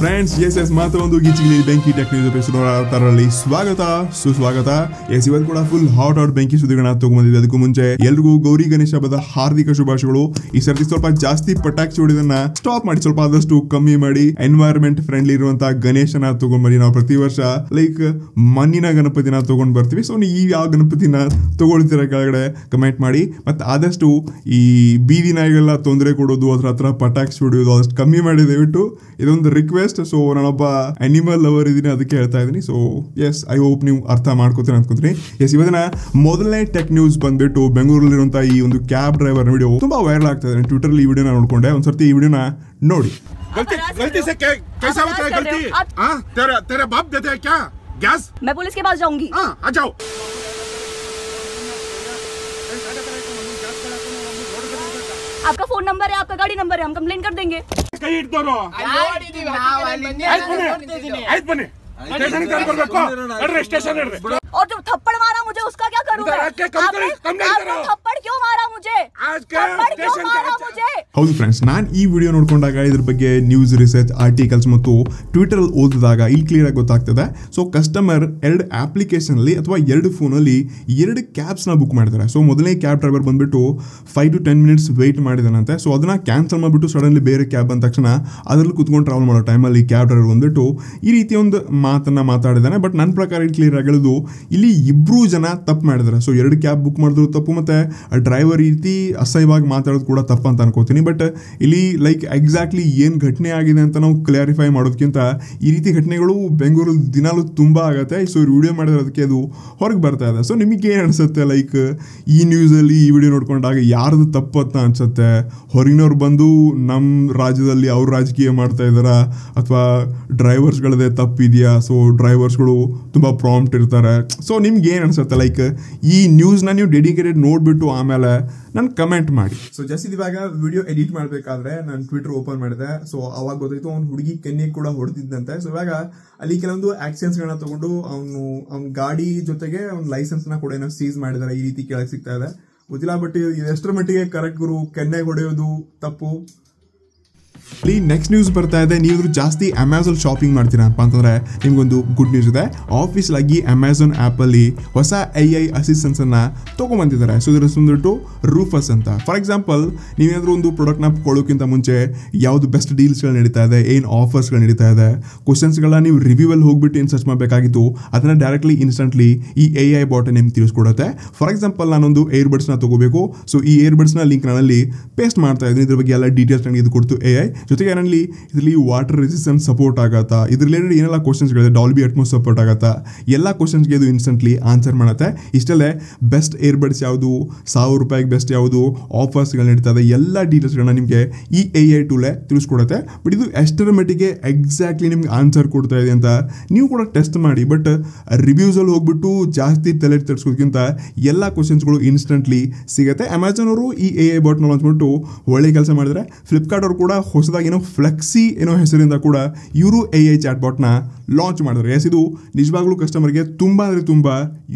Friends S S ಒಂದು ಗೀಚಿಗೆ ಬೆಂಕಿ technique ಸ್ವಾಗತ ಸುಸ್ವಾಗತ ಎಸ್ ಇವತ್ತು ಕೂಡ ಫುಲ್ ಹಾಟ್ ಹಾಟ್ ಬೆಂಕಿ ಸುದ್ದಿಗಳನ್ನ ತಗೊಂಡಿದ್ವಿ ಅದಕ್ಕೂ ಮುಂಚೆ ಎಲ್ರಿಗೂ ಗೌರಿ ಗಣೇಶ ಹಬ್ಬದ ಹಾರ್ದಿಕ ಶುಭಾಶಯಗಳು ಈ ಸರ್ತಿ ಸ್ವಲ್ಪ ಜಾಸ್ತಿ ಪಟಾಕಿ ಹೊಡಿದನ್ನ ಸ್ಟಾಪ್ ಮಾಡಿ ಸ್ವಲ್ಪ ಆದಷ್ಟು ಕಮ್ಮಿ ಮಾಡಿ ಎನ್ವೈರನ್ಮೆಂಟ್ ಫ್ರೆಂಡ್ಲಿ ಇರುವಂತಹ ಗಣೇಶನ ತಗೊಂಡ್ ನಾವು ಪ್ರತಿ ವರ್ಷ ಲೈಕ್ ಮಣ್ಣಿನ ಗಣಪತಿನ ತಗೊಂಡ್ ಬರ್ತೀವಿ ಸೊ ಈ ಯಾವ ಗಣಪತಿನ ತಗೊಳ್ತೀರ ಕೆಳಗಡೆ ಕಮೆಂಟ್ ಮಾಡಿ ಮತ್ತೆ ಆದಷ್ಟು ಈ ಬೀದಿ ತೊಂದರೆ ಕೊಡೋದು ಅದ್ರ ಹತ್ರ ಪಟಾಕಿ ಹೊಡಿಯೋದು ಆದಷ್ಟು ಕಮ್ಮಿ ಮಾಡಿ ದಯವಿಟ್ಟು ಇದೊಂದು ಒಂದು ರಿಕ್ವೆಸ್ಟ್ ಸೊ ನಾನೊಬ್ಬ ಅನಿಮಲ್ ಲವರ್ ಇದ್ದೀನಿ ಅದಕ್ಕೆ ಹೇಳ್ತಾ ಇದ್ದೀನಿ ಸೊ ಎಸ್ ಐ ಹೋಪ್ ನೀವು ಅರ್ಥ ಮಾಡ್ಕೋತೀನಿ ಅನ್ಕೊಂತೀನಿ ಎಸ್ ಇವತ್ತಿನ ಮೊದಲನೇ ಟೆಕ್ ನ್ಯೂಸ್ ಬಂದ್ಬಿಟ್ಟು ಬೆಂಗಳೂರಲ್ಲಿರುವಂತಹ ಈ ಒಂದು ಕ್ಯಾಬ್ ಡ್ರೈವರ್ ವಿಡಿಯೋ ತುಂಬಾ ವೈರಲ್ ಆಗ್ತಾ ಇದೆ ಟ್ವಿಟರ್ ಈ ವಿಡಿಯೋನ ನೋಡ್ಕೊಂಡೆ ಒಂದ್ಸರ್ತಿ ಈ ವಿಡಿಯೋನ ನೋಡಿ कैसा होता है ಗಲ್ತಿ ಆ तेरा बाप ಬಾಪ್ है ಕ್ಯಾ ಗ್ಯಾಸ್ ಮೈ ಪೊಲೀಸ್ के ಪಾಸ್ ಜಾಉಂಗಿ ಆ ಆ जाओ आपका फोन नंबर है आपका गाड़ी नंबर है हम कंप्लेन कर देंगे स्टेशन ಫ್ರೆಂಡ್ಸ್ ನಾನು ಈ ವಿಡಿಯೋ ನೋಡ್ಕೊಂಡಾಗ ಇದ್ರ ಬಗ್ಗೆ ನ್ಯೂಸ್ ರಿಸರ್ಚ್ ಆರ್ಟಿಕಲ್ಸ್ ಮತ್ತು ಟ್ವಿಟರ್ ಓದಿದಾಗ ಇಲ್ಲಿ ಕ್ಲಿಯರ್ ಆಗಿ ಗೊತ್ತಾಗ್ತದೆ ಸೊ ಕಸ್ಟಮರ್ ಎರಡು ಅಲ್ಲಿ ಅಥವಾ ಎರಡು ಫೋನಲ್ಲಿ ಎರಡು ಕ್ಯಾಬ್ಸ್ನ ಬುಕ್ ಮಾಡ್ತಾರೆ ಸೊ ಮೊದಲೇ ಕ್ಯಾಬ್ ಡ್ರೈವರ್ ಬಂದ್ಬಿಟ್ಟು five to ten minutes wait ಮಾಡಿದಾನಂತೆ ಸೊ ಅದನ್ನ ಕ್ಯಾನ್ಸಲ್ ಮಾಡಿಬಿಟ್ಟು ಸಡನ್ಲಿ ಬೇರೆ ಕ್ಯಾಬ್ ಅಂದ ತಕ್ಷಣ ಅದ್ರಲ್ಲಿ ಕುತ್ಕೊಂಡು ಟ್ರಾವೆಲ್ ಮಾಡೋ ಟೈಮಲ್ಲಿ ಕ್ಯಾಬ್ ಡ್ರೈವರ್ ಬಂದ್ಬಿಟ್ಟು ಈ ರೀತಿಯ ಒಂದು ಮಾತನ್ನ ಮಾತಾಡಿದ್ದಾನೆ ಬಟ್ ನನ್ನ ಪ್ರಕಾರ ಈ ಕ್ಲಿಯರ್ ಆಗಿಳಿದು ಇಲ್ಲಿ ಇಬ್ಬರೂ ಜನ ತಪ್ಪು ಮಾಡಿದ್ದಾರೆ ಸೊ ಎರಡು ಕ್ಯಾಬ್ ಬುಕ್ ಮಾಡಿದ್ರು ತಪ್ಪು ಮತ್ತು ಡ್ರೈವರ್ ರೀತಿ ಅಸಹ್ಯವಾಗಿ ಮಾತಾಡೋದು ಕೂಡ ತಪ್ಪು ಅಂತ ಅನ್ಕೋತೀನಿ ಬಟ್ ಇಲ್ಲಿ ಲೈಕ್ ಎಕ್ಸಾಕ್ಟ್ಲಿ ಏನು ಘಟನೆ ಆಗಿದೆ ಅಂತ ನಾವು ಕ್ಲಾರಿಫೈ ಮಾಡೋದಕ್ಕಿಂತ ಈ ರೀತಿ ಘಟನೆಗಳು ಬೆಂಗಳೂರು ದಿನಾಲೂ ತುಂಬ ಆಗುತ್ತೆ ಸೊ ಇವ್ರು ವಿಡಿಯೋ ಅದಕ್ಕೆ ಅದು ಹೊರಗೆ ಬರ್ತಾ ಇದೆ ಸೊ ನಿಮಗೆ ಏನು ಅನಿಸುತ್ತೆ ಲೈಕ್ ಈ ನ್ಯೂಸಲ್ಲಿ ಈ ವಿಡಿಯೋ ನೋಡ್ಕೊಂಡಾಗ ಯಾರ್ದು ತಪ್ಪು ಅಂತ ಅನಿಸುತ್ತೆ ಹೊರಗಿನವ್ರು ಬಂದು ನಮ್ಮ ರಾಜ್ಯದಲ್ಲಿ ಅವ್ರ ರಾಜಕೀಯ ಮಾಡ್ತಾ ಇದ್ದಾರಾ ಅಥವಾ ಡ್ರೈವರ್ಸ್ಗಳದೇ ತಪ್ಪಿದೆಯಾ ಸೊ ಡ್ರೈವರ್ಸ್ಗಳು ತುಂಬ ಪ್ರಾಂಪ್ಟ್ ಇರ್ತಾರೆ ಸೊ ನಿಮ್ಗೆ ಏನು ಅನ್ಸುತ್ತೆ ಲೈಕ್ ಈ ನ್ಯೂಸ್ನ ನೀವು ಡೆಡಿಕೇಟೆಡ್ ನೋಡಿಬಿಟ್ಟು ಆಮೇಲೆ ನಾನು ಕಮೆಂಟ್ ಮಾಡಿ ಸೊ ಜಸ್ಟ್ ಇವಾಗ ವಿಡಿಯೋ ಎಡಿಟ್ ಮಾಡಬೇಕಾದ್ರೆ ನಾನು ಟ್ವಿಟರ್ ಓಪನ್ ಮಾಡಿದೆ ಸೊ ಅವಾಗ ಗೊತ್ತಾಯಿತು ಅವ್ನು ಹುಡುಗಿ ಕೆನ್ನೆ ಕೂಡ ಹೊಡೆದಿದ್ದಂತೆ ಸೊ ಇವಾಗ ಅಲ್ಲಿ ಕೆಲವೊಂದು ಆಕ್ಸಿಡೆಂಟ್ಸ್ಗಳನ್ನ ತಗೊಂಡು ಅವನು ಅವ್ನ ಗಾಡಿ ಜೊತೆಗೆ ಅವ್ನ ಲೈಸೆನ್ಸ್ನ ಕೂಡ ಏನೋ ಸೀಸ್ ಮಾಡಿದಾರೆ ಈ ರೀತಿ ಕೇಳಕ್ಕೆ ಸಿಗ್ತಾ ಇದೆ ಗೊತ್ತಿಲ್ಲ ಬಟ್ ಎಷ್ಟರ ಮಟ್ಟಿಗೆ ಕರೆಕ್ಟ್ ಗುರು ಕೆನ್ನೆ ಹೊಡೆಯೋದು ತಪ್ಪು ಇಲ್ಲಿ ನೆಕ್ಸ್ಟ್ ನ್ಯೂಸ್ ಬರ್ತಾ ಇದೆ ನೀವು ಜಾಸ್ತಿ ಅಮೆಝಾನ್ ಶಾಪಿಂಗ್ ಮಾಡ್ತೀರಪ್ಪ ಅಂತಂದ್ರೆ ನಿಮ್ಗೊಂದು ಗುಡ್ ನ್ಯೂಸ್ ಇದೆ ಆಫೀಸ್ ಆಗಿ ಅಮೆಝಾನ್ ಆ್ಯಪಲ್ಲಿ ಹೊಸ ಐ ಐ ಅಸಿಸ್ಟೆನ್ಸನ್ನು ಬಂದಿದ್ದಾರೆ ಸೊ ಇದರ ಟು ರೂಫಸ್ ಅಂತ ಫಾರ್ ಎಕ್ಸಾಂಪಲ್ ನೀವೇನಾದರೂ ಒಂದು ಪ್ರಾಡಕ್ಟ್ನ ಕೊಡೋಕ್ಕಿಂತ ಮುಂಚೆ ಯಾವ್ದು ಬೆಸ್ಟ್ ಡೀಲ್ಸ್ಗಳು ನಡೀತಾ ಇದೆ ಏನು ಆಫರ್ಸ್ಗಳು ನಡೀತಾ ಇದೆ ಕ್ವಶನ್ಸ್ಗಳನ್ನ ನೀವು ಅಲ್ಲಿ ಹೋಗ್ಬಿಟ್ಟು ಏನು ಸರ್ಚ್ ಮಾಡಬೇಕಾಗಿತ್ತು ಅದನ್ನ ಡೈರೆಕ್ಟ್ಲಿ ಇನ್ಸ್ಟೆಂಟ್ಲಿ ಈ ಎ ಐ ಬಾಟ್ ನಿಮ್ಗೆ ತಿಳಿಸ್ಕೊಡುತ್ತೆ ಫಾರ್ ಎಕ್ಸಾಂಪಲ್ ನಾನೊಂದು ನ ತಗೋಬೇಕು ಸೊ ಈ ನ ಲಿಂಕ್ ನಾನಲ್ಲಿ ಪೇಸ್ಟ್ ಮಾಡ್ತಾ ಇದ್ದೀನಿ ಇದ್ರ ಬಗ್ಗೆ ಎಲ್ಲ ಡೀಟೇಲ್ಸ್ ನನಗೆ ಇದು ಕೊಡ್ತು ಎ ಐ ಜೊತೆಗೆ ಏನಲ್ಲಿ ಇದರಲ್ಲಿ ವಾಟರ್ ರೆಸಿಸ್ಟೆನ್ಸ್ ಸಪೋರ್ಟ್ ಆಗುತ್ತಾ ಇದ್ರ ರಿಲೇಟೆಡ್ ಏನೆಲ್ಲ ಕ್ವಶನ್ಸ್ಗಳಿದೆ ಡಾಲ್ಬಿ ಅಟ್ಮೋಸ್ ಸಪೋರ್ಟ್ ಆಗುತ್ತಾ ಎಲ್ಲ ಕ್ವಶನ್ಸ್ಗೆ ಇದು ಇನ್ಸ್ಟೆಂಟ್ಲಿ ಆನ್ಸರ್ ಮಾಡುತ್ತೆ ಇಷ್ಟಲ್ಲೇ ಬೆಸ್ಟ್ ಬಡ್ಸ್ ಯಾವುದು ಸಾವಿರ ರೂಪಾಯಿಗೆ ಬೆಸ್ಟ್ ಯಾವುದು ಆಫರ್ಸ್ಗಳು ಇದೆ ಎಲ್ಲ ಡೀಟೇಲ್ಸ್ಗಳನ್ನ ನಿಮಗೆ ಈ ಎ ಐ ಟೂಲೆ ತಿಳಿಸ್ಕೊಡುತ್ತೆ ಬಟ್ ಇದು ಎಷ್ಟರ ಮಟ್ಟಿಗೆ ಎಕ್ಸಾಕ್ಟ್ಲಿ ನಿಮ್ಗೆ ಆನ್ಸರ್ ಕೊಡ್ತಾ ಇದೆ ಅಂತ ನೀವು ಕೂಡ ಟೆಸ್ಟ್ ಮಾಡಿ ಬಟ್ ರಿವ್ಯೂಸಲ್ಲಿ ಹೋಗ್ಬಿಟ್ಟು ಜಾಸ್ತಿ ತಲೆ ತರಿಸ್ಕೋದಕ್ಕಿಂತ ಎಲ್ಲ ಕ್ವಶನ್ಸ್ಗಳು ಇನ್ಸ್ಟೆಂಟ್ಲಿ ಸಿಗುತ್ತೆ ಅಮೆಝಾನ್ ಅವರು ಈ ಎ ಐ ಬಾಟ್ನ ಲಾಂಚ್ ಮಾಡಿಬಿಟ್ಟು ಒಳ್ಳೆ ಕೆಲಸ ಮಾಡಿದರೆ ಫ್ಲಿಪ್ಕಾರ್ಟ್ ಅವರು ಕೂಡ ಹೊಸದಾಗಿ ಏನೋ ಫ್ಲೆಕ್ಸಿ ಏನೋ ಹೆಸರಿಂದ ಕೂಡ ಇವರು ಎ ಐ ಬಾಟ್ನ ಲಾಂಚ್ ಮಾಡಿದ್ರು ಎಸ್ ಇದು ನಿಜವಾಗ್ಲೂ ಕಸ್ಟಮರ್ಗೆ ತುಂಬಾ ಅಂದರೆ ತುಂಬ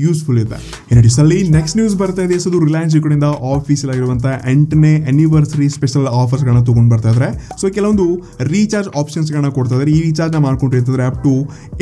ಯೂಸ್ಫುಲ್ ಇದೆ ಇನ್ನು ನೆಕ್ಸ್ಟ್ ನ್ಯೂಸ್ ಬರ್ತಾ ಇದೆ ಸೊ ರಿಲಯನ್ಸ್ ಕಡೆಯಿಂದ ಆಫೀಸಲ್ ಆಗಿರುವಂಥ ಎಂಟನೇ ಅನಿವರ್ಸರಿ ಸ್ಪೆಷಲ್ ಆಫರ್ಸ್ ಗಳನ್ನ ತಗೊಂಡು ಬರ್ತಾ ಇದ್ರೆ ಸೊ ಕೆಲವೊಂದು ರೀಚಾರ್ಜ್ ಆಪ್ಷನ್ಸ್ಗಳನ್ನ ಕೊಡ್ತಾ ಇದ್ದಾರೆ ಈ ರೀಚಾರ್ಜ್ ರೀಚಾರ್ಜ್ನ ಮಾಡ್ಕೊಂಡಿರ್ತದೆ ಅಪ್ ಟು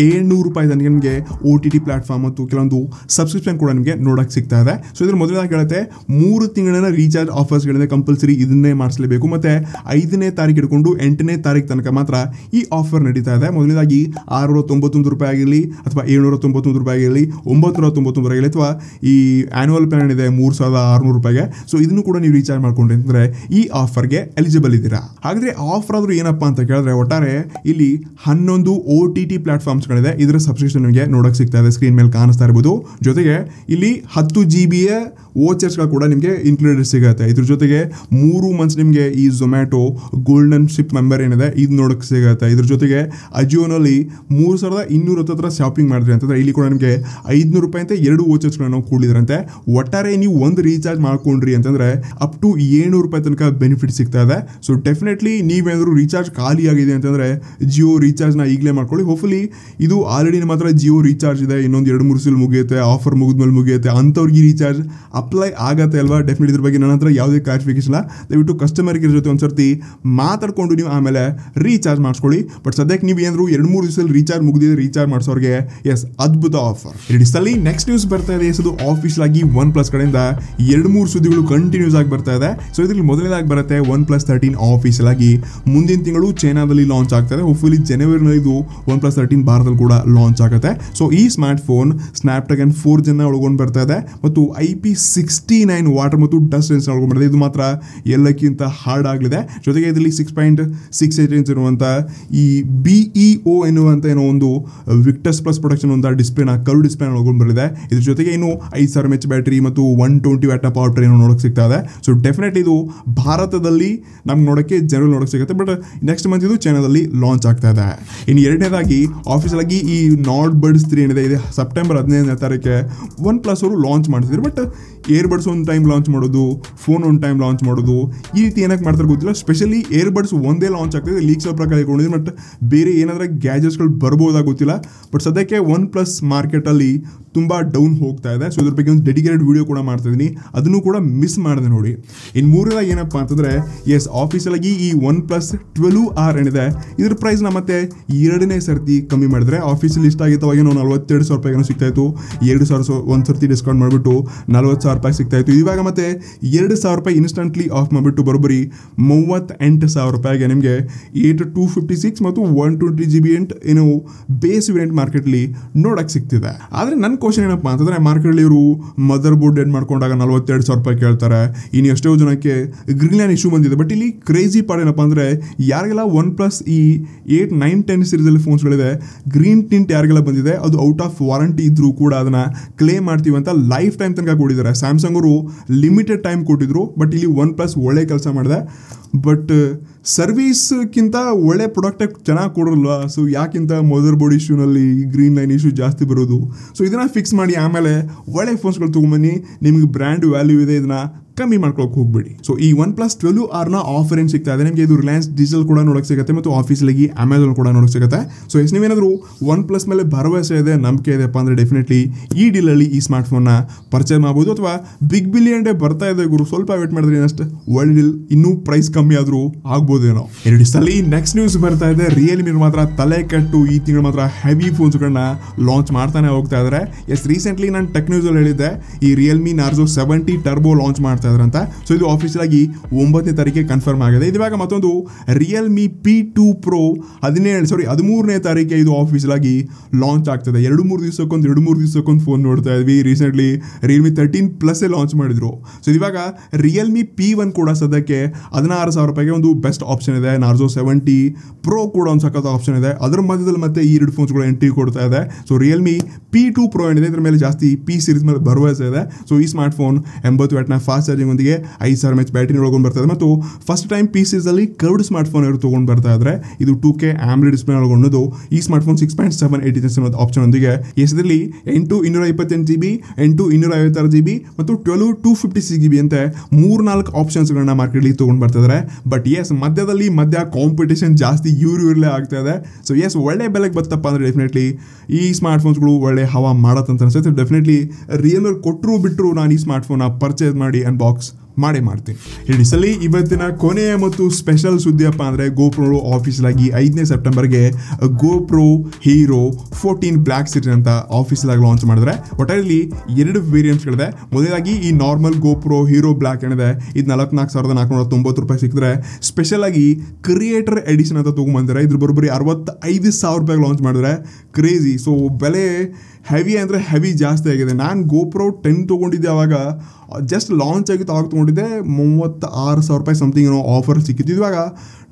ಏಳ್ನೂರು ರೂಪಾಯಿ ತನಕ ನಿಮಗೆ ಒ ಟಿ ಟಿ ಪ್ಲಾಟ್ಫಾರ್ಮ್ ಮತ್ತು ಕೆಲವೊಂದು ಸಬ್ಸ್ಕ್ರಿಪ್ಷನ್ ಕೂಡ ನಿಮಗೆ ನೋಡೋಕ್ಕೆ ಸಿಗ್ತಾ ಇದೆ ಸೊ ಇದ್ರ ಮೊದಲಾಗಿ ಹೇಳುತ್ತೆ ಮೂರು ತಿಂಗಳಿನ ರೀಚಾರ್ಜ್ ಆಫರ್ಸ್ಗಳಿಂದ ಕಂಪಲ್ಸರಿ ಇದನ್ನೇ ಮಾಡಿಸಲೇಬೇಕು ಮತ್ತೆ ಐದನೇ ತಾರೀಕು ಹಿಡ್ಕೊಂಡು ಎಂಟನೇ ತಾರೀಕು ತನಕ ಮಾತ್ರ ಈ ಆಫರ್ ನಡೀತಾ ಇದೆ ಮೊದಲನೇದಾಗಿ ಆರುನೂರ ತೊಂಬತ್ತೊಂದು ರೂಪಾಯಿ ಆಗಿರಲಿ ಅಥವಾ ಏಳ್ನೂರ ತೊಂಬತ್ತೊಂದು ರೂಪಾಯಿ ಆಗಿರಲಿ ಒಂಬತ್ತು ತೊಂಬತ್ತೊಂಬತ್ತು ಅಥವಾ ಈ ಆ್ಯನುವಲ್ ಪ್ಲ್ಯಾನ್ ಇದೆ ಮೂರು ಸಾವಿರದ ಆರುನೂರು ರೂಪಾಯಿಗೆ ಸೊ ಇದನ್ನು ಕೂಡ ನೀವು ರೀಚಾರ್ಜ್ ಮಾಡ್ಕೊಂಡ್ರಿ ಅಂದರೆ ಈ ಆಫರ್ಗೆ ಎಲಿಜಿಬಲ್ ಇದ್ದೀರಾ ಹಾಗಾದರೆ ಆಫರ್ ಆದರೂ ಏನಪ್ಪ ಅಂತ ಕೇಳಿದ್ರೆ ಒಟ್ಟಾರೆ ಇಲ್ಲಿ ಹನ್ನೊಂದು ಓ ಟಿ ಟಿ ಪ್ಲಾಟ್ಫಾರ್ಮ್ಸ್ಗಳಿದೆ ಇದರ ಸಬ್ಸ್ಕ್ರಿಪ್ಷನ್ ನಿಮಗೆ ನೋಡೋಕೆ ಸಿಗ್ತಾ ಇದೆ ಸ್ಕ್ರೀನ್ ಮೇಲೆ ಕಾಣಿಸ್ತಾ ಇರ್ಬೋದು ಜೊತೆಗೆ ಇಲ್ಲಿ ಹತ್ತು ಜಿ ಬಿಯ ವೋಚರ್ಸ್ಗಳು ಕೂಡ ನಿಮಗೆ ಇನ್ಕ್ಲೂಡೆಡ್ ಸಿಗುತ್ತೆ ಇದ್ರ ಜೊತೆಗೆ ಮೂರು ಮಂತ್ಸ್ ನಿಮಗೆ ಈ ಝೊಮ್ಯಾಟೊ ಗೋಲ್ಡನ್ ಶಿಪ್ ಮೆಂಬರ್ ಏನಿದೆ ಇದು ನೋಡೋಕೆ ಸಿಗುತ್ತೆ ಇದ್ರ ಜೊತೆಗೆ ಅಜಿಯೋನಲ್ಲಿ ಮೂರು ಸಾವಿರದ ಇನ್ನೂರ ಹತ್ರ ಶಾಪಿಂಗ್ ಮಾಡಿದ್ರೆ ಅಂತಂದರೆ ಇಲ್ಲಿ ಕೂಡ ನಿಮಗೆ ಐದುನೂರು ರೂಪಾಯಿ ಅಂತ ಮತ್ತೆ ಎರಡು ವೋಚರ್ಸ್ಗಳನ್ನ ಕೂಡಿದ್ರಂತೆ ಒಟ್ಟಾರೆ ನೀವು ಒಂದು ರೀಚಾರ್ಜ್ ಮಾಡ್ಕೊಂಡ್ರಿ ಅಂತಂದ್ರೆ ಅಪ್ ಟು ಏಳ್ನೂರು ರೂಪಾಯಿ ತನಕ ಬೆನಿಫಿಟ್ ಸಿಗ್ತಾ ಇದೆ ಸೊ ಡೆಫಿನೆಟ್ಲಿ ನೀವೇನಾದರೂ ರೀಚಾರ್ಜ್ ಖಾಲಿ ಆಗಿದೆ ಅಂತಂದ್ರೆ ಜಿಯೋ ರೀಚಾರ್ಜ್ನ ಈಗಲೇ ಮಾಡ್ಕೊಳ್ಳಿ ಹೋಪ್ಫುಲಿ ಇದು ಆಲ್ರೆಡಿ ಮಾತ್ರ ಜಿಯೋ ರೀಚಾರ್ಜ್ ಇದೆ ಇನ್ನೊಂದು ಎರಡು ಮೂರು ಸಲ ಮುಗಿಯುತ್ತೆ ಆಫರ್ ಮುಗಿದ್ಮೇಲೆ ಮುಗಿಯುತ್ತೆ ಅಂಥವ್ರಿಗೆ ರೀಚಾರ್ಜ್ ಅಪ್ಲೈ ಆಗತ್ತೆ ಅಲ್ವಾ ಡೆಫಿನೆಟ್ ಇದ್ರ ಬಗ್ಗೆ ನನ್ನ ಹತ್ರ ಯಾವುದೇ ಕ್ಲಾರಿಫಿಕೇಶನ್ ದಯವಿಟ್ಟು ಕಸ್ಟಮರ್ ಕೇರ್ ಜೊತೆ ಒಂದ್ಸರ್ತಿ ಸರ್ತಿ ಮಾತಾಡ್ಕೊಂಡು ನೀವು ಆಮೇಲೆ ರೀಚಾರ್ಜ್ ಮಾಡಿಸ್ಕೊಳ್ಳಿ ಬಟ್ ಸದ್ಯಕ್ಕೆ ನೀವು ಏನಾದರೂ ಎರಡು ಮೂರು ದಿವಸ ರೀಚಾರ್ಜ್ ಮುಗಿದಿದೆ ರೀಚಾರ್ಜ್ ಮಾಡಿಸೋರಿಗೆ ಎಸ್ ಅದ್ಭುತ ಆಫರ್ ಇಡೀ ಸಲ ನೆಕ್ಸ್ಟ್ ನ್ಯೂಸ್ ಬರ್ತಾ ಇದೆ ಎಸದು ಆಗಿ ಒನ್ ಪ್ಲಸ್ ಕಡೆಯಿಂದ ಎರಡು ಮೂರು ಸುದ್ದಿಗಳು ಕಂಟಿನ್ಯೂಸ್ ಆಗಿ ಬರ್ತಾ ಇದೆ ಸೊ ಇದರಲ್ಲಿ ಮೊದಲನೇದಾಗಿ ಬರುತ್ತೆ ಒನ್ ಪ್ಲಸ್ ತರ್ಟೀನ್ ಆಫೀಷಿಯಲ್ ಆಗಿ ಮುಂದಿನ ತಿಂಗಳು ಚೈನಾದಲ್ಲಿ ಲಾಂಚ್ ಇದೆ ಹೋಪ್ಫುಲಿ ಜನವರಿನಲ್ಲಿ ಇದು ಒನ್ ಪ್ಲಸ್ ತರ್ಟೀನ್ ಭಾರತದಲ್ಲಿ ಕೂಡ ಲಾಂಚ್ ಆಗುತ್ತೆ ಸೊ ಈ ಸ್ಮಾರ್ಟ್ ಫೋನ್ ಸ್ನ್ಯಾಪ್ಡ್ರ್ಯಾಗನ್ ಫೋರ್ ಜನ ಒಳಗೊಂಡು ಬರ್ತಾ ಇದೆ ಮತ್ತು I P sixty nine water ಮತ್ತು ಡಸ್ಟ್ ರೆನ್ಸ್ ಒಳಗೊಂಡು ಬರ್ತದೆ ಇದು ಮಾತ್ರ ಎಲ್ಲಕ್ಕಿಂತ ಹಾರ್ಡ್ ಆಗಲಿದೆ ಜೊತೆಗೆ ಇದರಲ್ಲಿ six point six eight inch ಇರುವಂಥ ಈ ಬಿ ಇ e ಒ ಎನ್ನುವಂಥ ಏನೋ ಒಂದು ವಿಕ್ಟಸ್ ಪ್ಲಸ್ ಪ್ರೊಡಕ್ಷನ್ ಒಂದು ಡಿಸ್ಪ್ಲೇನ ಕರು ಡಿಸ್ಪ್ಲೇನ ಒಳಗೊಂಡು ಬರಲಿದೆ ಇದೆ ಇದ್ರ ಜೊತೆಗೆ ಇನ್ನು ಐದು ಸಾವಿರ ಎಚ್ ಬ್ಯಾಟ್ರಿ ಮತ್ತು ಒನ್ ಟ್ವೆಂಟಿ ವ್ಯಾಟ್ನ ಪವರ್ ಟ್ರೈನ್ ನೋಡಕ್ಕೆ ಸಿಗ್ತಾ ಇದೆ ಸೊ ಡೆಫಿನೆಟ್ ಇದು ಭಾರತದಲ್ಲಿ ನಮ್ಗೆ ನೋಡೋಕ್ಕೆ ಜನರಲ್ ನೋಡಕ್ಕೆ ಸಿಗುತ್ತೆ ಬಟ್ ನೆಕ್ಸ್ಟ್ ಮಂತ್ ಇದು ಚೈನಾದಲ್ಲಿ ಲಾಂಚ್ ಆಗ್ತಾ ಇದೆ ಇನ್ನು ಎರಡನೇದಾಗಿ ಆಫೀಸಿಯಲ್ ಆಗಿ ಈ ನಾಟ್ ಬರ್ಡ್ಸ್ ತ್ರೀ ಏನಿದೆ ಇದೆ ಸೆಪ್ಟೆಂಬರ್ ಹದಿನೈದನೇ ತಾರೀಕೆ ಒನ್ ಪ್ಲಸ್ ಅವರು ಲಾಂಚ್ ಮಾಡ್ತಿದ್ರು ಬಟ್ ಏರ್ಬಡ್ಸ್ ಒಂದು ಟೈಮ್ ಲಾಂಚ್ ಮಾಡೋದು ಫೋನ್ ಒಂದು ಟೈಮ್ ಲಾಂಚ್ ಮಾಡೋದು ಈ ರೀತಿ ಏನಕ್ಕೆ ಮಾಡ್ತಾರೆ ಗೊತ್ತಿಲ್ಲ ಸ್ಪೆಷಲಿ ಏರ್ಬಡ್ಸ್ ಒಂದೇ ಲಾಂಚ್ ಆಗ್ತಿದೆ ಲೀಕ್ಸ್ ಪ್ರಕಾರ ಇಟ್ಕೊಂಡಿದ್ರು ಬಟ್ ಬೇರೆ ಏನಾದರೂ ಗ್ಯಾಜೆಟ್ಸ್ಗಳು ಗೊತ್ತಿಲ್ಲ ಬಟ್ ಸದ್ಯಕ್ಕೆ ಒನ್ ಪ್ಲಸ್ ಮಾರ್ಕೆಟಲ್ಲಿ ತುಂಬ ಡೌನ್ ಹೋಗ್ತಾ ಇದೆ ಸೊ ಇದ್ರ ಬಗ್ಗೆ ಒಂದು ಡೆಡಿಕೇಟೆಡ್ ವಿಡಿಯೋ ಕೂಡ ಮಾಡ್ತಾ ಅದನ್ನು ಕೂಡ ಮಿಸ್ ಮಾಡಿದೆ ನೋಡಿ ಇನ್ನು ಮೂರನೇದಾಗಿ ಏನಪ್ಪಾ ಅಂತಂದರೆ ಎಸ್ ಆಫೀಸಲಾಗಿ ಈ ಒನ್ ಪ್ಲಸ್ ಟ್ವೆಲ್ ಆರ್ ಏನಿದೆ ಇದ್ರ ಪ್ರೈಸ್ನ ಮತ್ತೆ ಎರಡನೇ ಸರ್ತಿ ಕಮ್ಮಿ ಮಾಡಿದ್ರೆ ಆಫೀಸಲ್ಲಿ ಇಷ್ಟ ಆಗಿತ್ತು ಅವಾಗ ನಾವು ನಲ್ವತ್ತೆರಡು ಸಾವಿರ ಸಿಗ್ತಾ ಇತ್ತು ಎರಡು ಸಾವಿರ ಒಂದು ಸರ್ತಿ ಡಿಸ್ಕೌಂಟ್ ಮಾಡಿಬಿಟ್ಟು ನಲ್ವತ್ತು ಸಾವಿರ ರೂಪಾಯಿ ಇತ್ತು ಇವಾಗ ಮತ್ತೆ ಎರಡು ಸಾವಿರ ರೂಪಾಯಿ ಇನ್ಸ್ಟಂಟ್ಲಿ ಆಫ್ ಮಾಡಿಬಿಟ್ಟು ಬರೋಬ್ಬರಿ ಮೂವತ್ತೆಂಟು ಸಾವಿರ ರೂಪಾಯಿಗೆ ನಿಮಗೆ ಏಟ್ ಟೂ ಫಿಫ್ಟಿ ಸಿಕ್ಸ್ ಮತ್ತು ಒನ್ ಟ್ವೆಂಟಿ ಜಿ ಬಿ ಎಂಟ್ ಏನು ಬೇಸ್ ವೇರಿಯಂಟ್ ಮಾರ್ಕೆಟ್ಲಿ ನೋಡೋಕ್ಕೆ ಸಿಗ್ತಿದೆ ಆದರೆ ನನ್ನ ಕ್ವಶನ್ ಏನಪ್ಪ ಅಂತಂದರೆ ಇವರು ಮದರ್ ಬೋರ್ಡ್ ಏನು ಮಾಡ್ಕೊಂಡಾಗ ನಲ್ವತ್ತೆರಡು ಸಾವಿರ ರೂಪಾಯಿ ಕೇಳ್ತಾರೆ ಇನ್ನು ಎಷ್ಟೋ ಜನಕ್ಕೆ ಗ್ರೀನ್ ಇಶ್ಯೂ ಬಂದಿದೆ ಬಟ್ ಇಲ್ಲಿ ಕ್ರೇಜಿ ಪಾರ್ಟ್ ಏನಪ್ಪ ಅಂದರೆ ಯಾರಿಗೆಲ್ಲ ಒನ್ ಪ್ಲಸ್ ಈ ಏಟ್ ನೈನ್ ಟೆನ್ ಸೀರೀಸಲ್ಲಿ ಫೋನ್ಸ್ಗಳಿದೆ ಗ್ರೀನ್ ಟಿಂಟ್ ಯಾರಿಗೆಲ್ಲ ಬಂದಿದೆ ಅದು ಔಟ್ ಆಫ್ ವಾರಂಟಿ ಇದ್ದರೂ ಕೂಡ ಅದನ್ನು ಕ್ಲೇಮ್ ಮಾಡ್ತೀವಿ ಅಂತ ಲೈಫ್ ಟೈಮ್ ತನಕ ಕೊಟ್ಟಿದ್ದಾರೆ ಸ್ಯಾಮ್ಸಂಗ್ ಅವರು ಲಿಮಿಟೆಡ್ ಟೈಮ್ ಕೊಟ್ಟಿದ್ರು ಬಟ್ ಇಲ್ಲಿ ಒನ್ ಪ್ಲಸ್ ಒಳ್ಳೆ ಕೆಲಸ ಮಾಡಿದೆ ಬಟ್ ಸರ್ವೀಸ್ಗಿಂತ uh, ಒಳ್ಳೆ ಪ್ರಾಡಕ್ಟಾಗಿ ಚೆನ್ನಾಗಿ ಕೊಡಲ್ವಾ ಸೊ ಯಾಕಿಂತ ಮದರ್ ಬೋರ್ಡ್ ಇಶ್ಯೂನಲ್ಲಿ ಗ್ರೀನ್ ಲೈನ್ ಇಶ್ಯೂ ಜಾಸ್ತಿ ಬರೋದು ಸೊ ಇದನ್ನು ಫಿಕ್ಸ್ ಮಾಡಿ ಆಮೇಲೆ ಒಳ್ಳೆ ಫೋನ್ಸ್ಗಳು ತೊಗೊಂಬನ್ನಿ ನಿಮಗೆ ಬ್ರ್ಯಾಂಡ್ ವ್ಯಾಲ್ಯೂ ಇದೆ ಇದನ್ನು ಕಮ್ಮಿ ಮಾಡ್ಕೊಳಕ್ಕೆ ಹೋಗ್ಬೇಡಿ ಸೊ ಈ ಒನ್ ಪ್ಲಸ್ ಆರ್ ನ ಆಫರ್ ಏನು ಸಿಗ್ತಾ ಇದೆ ನಿಮಗೆ ಇದು ರಿಲಯನ್ಸ್ ಡಿಜಿಟಲ್ ಕೂಡ ನೋಡಕ್ಕೆ ಸಿಗುತ್ತೆ ಮತ್ತು ಗೆ ಅಮೆಝಾನ್ ಕೂಡ ನೋಡಕ್ಕೆ ಸಿಗುತ್ತೆ ಸೊ ಎಸ್ ನೀವೇನಾದರೂ ಒನ್ ಪ್ಲಸ್ ಮೇಲೆ ಭರವಸೆ ಇದೆ ನಂಬಿಕೆ ಅಪ್ಪ ಅಂದ್ರೆ ಡೆಫಿನೆಟ್ಲಿ ಈ ಅಲ್ಲಿ ಈ ಸ್ಮಾರ್ಟ್ ಫೋನ್ ನ ಪರ್ಚೇಸ್ ಮಾಡಬಹುದು ಅಥವಾ ಬಿಗ್ ಬಿಲಿಯನ್ ಡೇ ಬರ್ತಾ ಇದೆ ಗುರು ಸ್ವಲ್ಪ ವೇಟ್ ಮಾಡಿದ್ರೆ ಏನಷ್ಟು ವರ್ಲ್ಡ್ ಡೀಲ್ ಇನ್ನೂ ಪ್ರೈಸ್ ಕಮ್ಮಿ ಆದರೂ ಆಗ್ಬೋದೇನೋ ಎರಡು ಸಲ ನೆಕ್ಸ್ಟ್ ನ್ಯೂಸ್ ಬರ್ತಾ ಇದೆ ರಿಯಲ್ಮಿ ಮಾತ್ರ ತಲೆ ಕಟ್ಟು ಈ ತಿಂಗಳು ಮಾತ್ರ ಹೆವಿ ಫೋನ್ಸ್ಗಳನ್ನ ಲಾಂಚ್ ಮಾಡ್ತಾನೆ ಹೋಗ್ತಾ ಇದ್ದಾರೆ ಎಸ್ ರೀಸೆಂಟ್ಲಿ ನಾನು ಟೆಕ್ ಅಲ್ಲಿ ಹೇಳಿದ್ದೆ ಈ Realme Narzo seventy Turbo launch ಮಾಡ್ತಾರೆ ಮಾಡ್ತಾ ಇದ್ರು ಅಂತ ಸೊ ಇದು ಆಫೀಷಿಯಲ್ ಆಗಿ ಒಂಬತ್ತನೇ ತಾರೀಕಿಗೆ ಕನ್ಫರ್ಮ್ ಆಗಿದೆ ಇವಾಗ ಮತ್ತೊಂದು ರಿಯಲ್ಮಿ ಪಿ ಟು ಪ್ರೋ ಹದಿನೇಳು ಸಾರಿ ಹದಿಮೂರನೇ ತಾರೀಕಿಗೆ ಇದು ಆಫೀಷಿಯಲ್ ಆಗಿ ಲಾಂಚ್ ಆಗ್ತದೆ ಎರಡು ಮೂರು ದಿವಸಕ್ಕೊಂದು ಎರಡು ಮೂರು ದಿವಸಕ್ಕೊಂದು ಫೋನ್ ನೋಡ್ತಾ ಇದ್ವಿ ರೀಸೆಂಟ್ಲಿ ರಿಯಲ್ಮಿ ತರ್ಟೀನ್ ಪ್ಲಸ್ಸೇ ಲಾಂಚ್ ಮಾಡಿದ್ರು ಸೊ ಇವಾಗ ರಿಯಲ್ಮಿ ಪಿ ಒನ್ ಕೂಡ ಸದ್ಯಕ್ಕೆ ಹದಿನಾರು ಸಾವಿರ ರೂಪಾಯಿಗೆ ಒಂದು ಬೆಸ್ಟ್ ಆಪ್ಷನ್ ಇದೆ ನಾರ್ಜೋ ಸೆವೆಂಟಿ ಪ್ರೋ ಕೂಡ ಒಂದು ಸಖತ್ ಆಪ್ಷನ್ ಇದೆ ಅದರ ಮಧ್ಯದಲ್ಲಿ ಮತ್ತೆ ಈ ಎರಡು ಫೋನ್ಸ್ಗಳು ಎಂಟ್ರಿ ಕೊಡ್ತಾ ಇದೆ so Realme P two pro ಏನಿದೆ ಇದ್ರ ಮೇಲೆ ಜಾಸ್ತಿ ಪಿ ಸೀರೀಸ್ ಮೇಲೆ ಭರವಸೆ ಇದೆ ಸೊ ಈ ಸ್ಮಾರ್ಟ್ ಫೋನ್ ಎಂಬತ್ತು ವ್ಯಾಟ್ನ ಫಾಸ್ಟ್ ಚಾರ್ಜಿಂಗ್ನೊಂದಿಗೆ ಐದು ಸಾವಿರ ಎಚ್ ಬ್ಯಾಟ್ರಿ ಒಳಗೊಂಡು ಬರ್ತದೆ ಮತ್ತು ಫಸ್ಟ್ ಟೈಮ್ ಪೀಸಲ್ಲಿ ಕರ್ವ್ಡ್ ಸ್ಮಾರ್ಟ್ ಫೋನ್ ಇವರು ತೊಗೊಂಡು ಬರ್ತಾ ಇದ್ರೆ ಇದು ಟೂ ಕೆ ಆಮ್ಲಿ ಡಿಸ್ಪ್ಲೇ ಒಳಗೊಂಡು ಈ smart phone six point seven eighty ಅನ್ನೋದು ಆಪ್ಷನ್ ಒಂದಿಗೆ ಇದರಲ್ಲಿ ಎಂಟು ಇನ್ನೂರ ಇಪ್ಪತ್ತೆಂಟು ಜಿ ಬಿ ಎಂಟು ಇನ್ನೂರ ಐವತ್ತಾರು ಜಿ ಬಿ ಮತ್ತು twelve two fifty six G B ಅಂತ ಮೂರ್ನಾಲ್ಕು ಆಪ್ಷನ್ಸ್ಗಳನ್ನ ಮಾರ್ಕೆಟ್ಲಿ ತೊಗೊಂಡು ಬರ್ತಿದ್ದಾರೆ ಬಟ್ ಎಸ್ ಮಧ್ಯದಲ್ಲಿ ಮಧ್ಯ ಕಾಂಪಿಟೇಷನ್ ಜಾಸ್ತಿ ಇವ್ರು ಆಗ್ತಾ ಇದೆ ಸೊ ಎಸ್ ಒಳ್ಳೆ ಬೆಲೆಗೆ ಬತ್ತಪ್ಪ ಅಂದರೆ ಡೆಫಿನೆಟ್ಲಿ ಈ ಸ್ಮಾರ್ಟ್ ಫೋನ್ಸ್ಗಳು ಒಳ್ಳೆ ಹವಾ ಮಾಡತ್ತಂತ ಅನಿಸುತ್ತೆ ಡೆಫಿನೆಟ್ಲಿ ರಿಯಲ್ ಕೊಟ್ಟರು ಬಿಟ್ಟರು ನಾನು ಈ ಸ್ಮಾರ್ಟ್ ಫೋನ್ ಪರ್ಚೇಸ್ ಮಾಡಿ ಅನ್ಬಾಕ್ಸ್ box ಮಾಡಿ ಮಾಡ್ತೀನಿ ಹೇಳಿ ಸಲ ಇವತ್ತಿನ ಕೊನೆಯ ಮತ್ತು ಸ್ಪೆಷಲ್ ಸುದ್ದಿಯಪ್ಪ ಅಂದರೆ ಗೋಪ್ರೋ ಆಫೀಸ್ಲಾಗಿ ಐದನೇ ಸೆಪ್ಟೆಂಬರ್ಗೆ GoPro hero fourteen black city ಅಂತ ಆಫೀಸ್ಲಾಗಿ ಲಾಂಚ್ ಮಾಡಿದ್ರೆ ಒಟ್ಟಾರೆಯಲ್ಲಿ ಎರಡು ವೇರಿಯಂಟ್ಸ್ಗಳಿದೆ ಮೊದಲಾಗಿ ಈ ನಾರ್ಮಲ್ ಗೋಪ್ರೋ ಹೀರೋ ಬ್ಲ್ಯಾಕ್ ಏನಿದೆ ಇದು ನಲವತ್ನಾಲ್ಕು ಸಾವಿರದ ನಾಲ್ಕುನೂರ ತೊಂಬತ್ತು ರೂಪಾಯಿ ಸಿಕ್ಕಿದ್ರೆ ಸ್ಪೆಷಲಾಗಿ ಕ್ರಿಯೇಟರ್ ಎಡಿಷನ್ ಅಂತ ತೊಗೊಂಬಂದಿದ್ದಾರೆ ಇದ್ರ ಬರೋಬ್ಬರಿ ಅರವತ್ತೈದು ಸಾವಿರ ರೂಪಾಯಿಗೆ ಲಾಂಚ್ ಮಾಡಿದ್ರೆ ಕ್ರೇಜಿ ಸೊ ಬೆಲೆ ಹೆವಿ ಅಂದರೆ ಹೆವಿ ಜಾಸ್ತಿ ಆಗಿದೆ ನಾನು ಗೋಪ್ರೋ ಟೆನ್ ತೊಗೊಂಡಿದ್ದೆ ಆವಾಗ ಜಸ್ಟ್ ಲಾಂಚ್ ಆಗಿತ್ತು ಆವಾಗ ತೊಗೊಂಡು ನೋಡಿದೆ ಮೂವತ್ತ ಆರು ಸಾವಿರ ರೂಪಾಯಿ ಸಮಥಿಂಗ್ ಏನೋ ಆಫರ್ ಸಿಕ್ಕಿತ್ತು ಇವಾಗ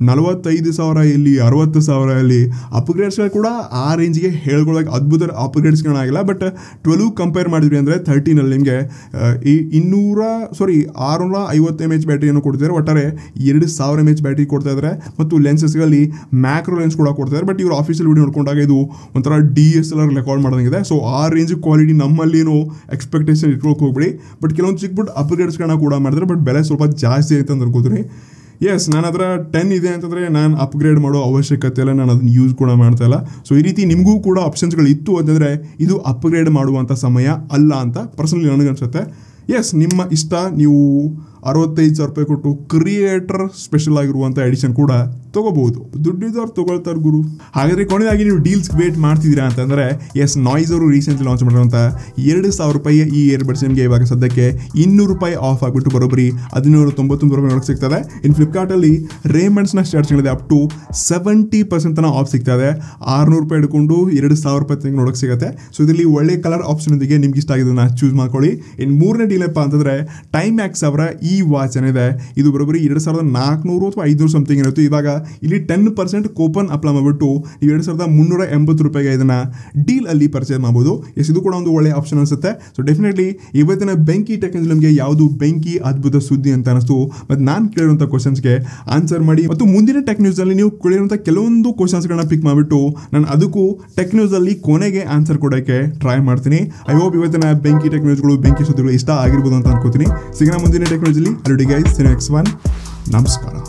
ನಲವತ್ತೈದು ಸಾವಿರ ಇಲ್ಲಿ ಅರವತ್ತು ಸಾವಿರ ಇಲ್ಲಿ ಅಪ್ಗ್ರೇಡ್ಸ್ಗಳು ಕೂಡ ಆ ರೇಂಜ್ಗೆ ಹೇಳ್ಕೊಳ್ಳೋಕೆ ಅದ್ಭುತ ಅಪ್ಗ್ರೇಡ್ಸ್ಗಳಾಗಿಲ್ಲ ಬಟ್ ಟ್ವೆಲ್ವ್ ಕಂಪೇರ್ ಮಾಡಿದ್ವಿ ಅಂದರೆ ತರ್ಟೀನಲ್ಲಿ ನಿಮಗೆ ಈ ಇನ್ನೂರ ಸಾರಿ ಆರುನೂರ ಐವತ್ತು ಎಮ್ ಎಚ್ ಬ್ಯಾಟ್ರಿಯನ್ನು ಕೊಡ್ತಿದ್ದಾರೆ ಒಟ್ಟಾರೆ ಎರಡು ಸಾವಿರ ಎಮ್ ಎಚ್ ಬ್ಯಾಟ್ರಿ ಕೊಡ್ತಾ ಇದ್ದಾರೆ ಮತ್ತು ಲೆನ್ಸಸ್ಗಳಲ್ಲಿ ಮ್ಯಾಕ್ರೋ ಲೆನ್ಸ್ ಕೂಡ ಕೊಡ್ತಿದ್ದಾರೆ ಬಟ್ ಇವರು ಆಫೀಸಲ್ಲಿ ವಿಡಿಯೋ ನೋಡ್ಕೊಂಡಾಗ ಇದು ಒಂಥರ D S L R record ಮಾಡೋದಂಗಿದೆ ಸೊ ಆ ರೇಂಜ್ ಕ್ವಾಲಿಟಿ ನಮ್ಮಲ್ಲಿ ಏನು ಎಕ್ಸ್ಪೆಕ್ಟೇಷನ್ ಇಟ್ಕೊಳಕ್ಕೆ ಹೋಗ್ಬಿಡಿ ಬಟ್ ಕೆಲವೊಂದು ಚಿಕ್ಕಬಿಟ್ಟು ಅಪ್ಗ್ರೇಡ್ಸ್ಗಳನ್ನ ಕೂಡ ಮಾಡಿದ್ರೆ ಬಟ್ ಬೆಲೆ ಸ್ವಲ್ಪ ಜಾಸ್ತಿ ಐತೆ ಅಂತ ಅನ್ಕೋತೀನಿ ಎಸ್ ನಾನು ಅದರ ಟೆನ್ ಇದೆ ಅಂತಂದರೆ ನಾನು ಅಪ್ಗ್ರೇಡ್ ಮಾಡೋ ಅವಶ್ಯಕತೆ ಇಲ್ಲ ನಾನು ಅದನ್ನ ಯೂಸ್ ಕೂಡ ಮಾಡ್ತಾ ಇಲ್ಲ ಸೊ ಈ ರೀತಿ ನಿಮಗೂ ಕೂಡ ಆಪ್ಷನ್ಸ್ಗಳು ಇತ್ತು ಅಂತಂದರೆ ಇದು ಅಪ್ಗ್ರೇಡ್ ಮಾಡುವಂಥ ಸಮಯ ಅಲ್ಲ ಅಂತ ಪರ್ಸನಲಿ ನನಗನ್ಸುತ್ತೆ ಎಸ್ ನಿಮ್ಮ ಇಷ್ಟ ನೀವು ಅರವತ್ತೈದು ಸಾವಿರ ರೂಪಾಯಿ ಕೊಟ್ಟು ಕ್ರಿಯೇಟರ್ ಸ್ಪೆಷಲ್ ಆಗಿರುವಂಥ ಎಡಿಷನ್ ಕೂಡ ತಗೋಬಹುದು ದುಡ್ಡಿದವ್ರು ತಗೊಳ್ತಾರೆ ಗುರು ಹಾಗಾದ್ರೆ ಕೊನೆಯಾಗಿ ನೀವು ಡೀಲ್ಸ್ ವೇಟ್ ಮಾಡ್ತಿದ್ದೀರಾ ಅಂತಂದರೆ ಎಸ್ ನಾಯ್ಸ್ ಅವರು ರೀಸೆಂಟ್ಲಿ ಲಾಂಚ್ ಮಾಡಿರುವಂತ ಎರಡು ಸಾವಿರ ರೂಪಾಯಿ ಈ ಇಯರ್ಬಡ್ಸ್ ನಿಮಗೆ ಇವಾಗ ಸದ್ಯಕ್ಕೆ ಇನ್ನೂರು ರೂಪಾಯಿ ಆಫ್ ಆಗಿಬಿಟ್ಟು ಬರೋಬ್ಬರಿ ಹದಿನೂರು ತೊಂಬತ್ತೊಂದು ರೂಪಾಯಿ ನೋಡಕ್ಕೆ ಸಿಗ್ತದೆ ಇನ್ನು ಫ್ಲಿಪ್ಕಾರ್ಟಲ್ಲಿ ರೇಮಂಡ್ಸ್ನ ಸ್ಟಾರ್ಟ್ಸ್ಗಳಿದೆ ಅಪ್ ಟು ಸೆವೆಂಟಿ ಪರ್ಸೆಂಟ್ ತನ ಆಫ್ ಸಿಗ್ತದೆ ಆರುನೂರು ರೂಪಾಯಿ ಹಿಡ್ಕೊಂಡು ಎರಡು ಸಾವಿರ ರೂಪಾಯಿ ತಿಂಗಳು ನೋಡಕ್ಕೆ ಸಿಗುತ್ತೆ ಸೊ ಇದರಲ್ಲಿ ಒಳ್ಳೆ ಕಲರ್ ಆಪ್ಷನ್ ನಿಮ್ಗೆ ಇಷ್ಟ ಆಗಿದ್ದನ್ನು ಚೂಸ್ ಮಾಡ್ಕೊಳ್ಳಿ ಇನ್ನು ಮೂರನೇ ಡೀಲ್ ಏನಪ್ಪ ಅಂತಂದರೆ ಟೈಮ್ ಮ್ಯಾಕ್ಸ್ ಅವರ ಈ ಈ ವಾಚ್ ಏನಿದೆ ಇದು ಬರೋಬ್ಬರಿ ಎರಡು ಸಾವಿರದ ನಾಲ್ಕುನೂರು ಅಥವಾ ಐದುನೂರು ಸಮಥಿಂಗ್ ಇರುತ್ತೆ ಇವಾಗ ಇಲ್ಲಿ ಟೆನ್ ಪರ್ಸೆಂಟ್ ಕೂಪನ್ ಅಪ್ಲೈ ಮಾಡಿಬಿಟ್ಟು ನೀವು ಎರಡು ಸಾವಿರದ ಮುನ್ನೂರ ಎಂಬತ್ತು ರೂಪಾಯಿಗೆ ಇದನ್ನು ಡೀಲ್ ಅಲ್ಲಿ ಪರ್ಚೇಸ್ ಮಾಡ್ಬೋದು ಎಸ್ ಇದು ಕೂಡ ಒಂದು ಒಳ್ಳೆ ಆಪ್ಷನ್ ಅನಿಸುತ್ತೆ ಸೊ ಡೆಫಿನೆಟ್ಲಿ ಇವತ್ತಿನ ಬೆಂಕಿ ಟೆಕ್ನಿಕ್ ನಿಮಗೆ ಯಾವುದು ಬೆಂಕಿ ಅದ್ಭುತ ಸುದ್ದಿ ಅಂತ ಅನಿಸ್ತು ಮತ್ತು ನಾನು ಕೇಳಿರುವಂಥ ಕ್ವಶನ್ಸ್ಗೆ ಆನ್ಸರ್ ಮಾಡಿ ಮತ್ತು ಮುಂದಿನ ಟೆಕ್ ನ್ಯೂಸಲ್ಲಿ ನೀವು ಕೇಳಿರುವಂಥ ಕೆಲವೊಂದು ಕ್ವಶನ್ಸ್ಗಳನ್ನ ಪಿಕ್ ಮಾಡಿಬಿಟ್ಟು ನಾನು ಅದಕ್ಕೂ ಟೆಕ್ ನ್ಯೂಸಲ್ಲಿ ಕೊನೆಗೆ ಆನ್ಸರ್ ಕೊಡೋಕ್ಕೆ ಟ್ರೈ ಮಾಡ್ತೀನಿ ಐ ಹೋಪ್ ಇವತ್ತಿನ ಬೆಂಕಿ ಟೆಕ್ನಾಲಜಿಗಳು ಬೆಂಕಿ ಸುದ್ದಿಗಳು ಇಷ್ಟ ಆಗಿರ್ಬೋದು ಅಂತ ಅನ್ಕೋತೀನಿ ಸಿಗೋಣ ಮುಂದಿನ technology easily. Alrighty guys, see you next one. Namaskara.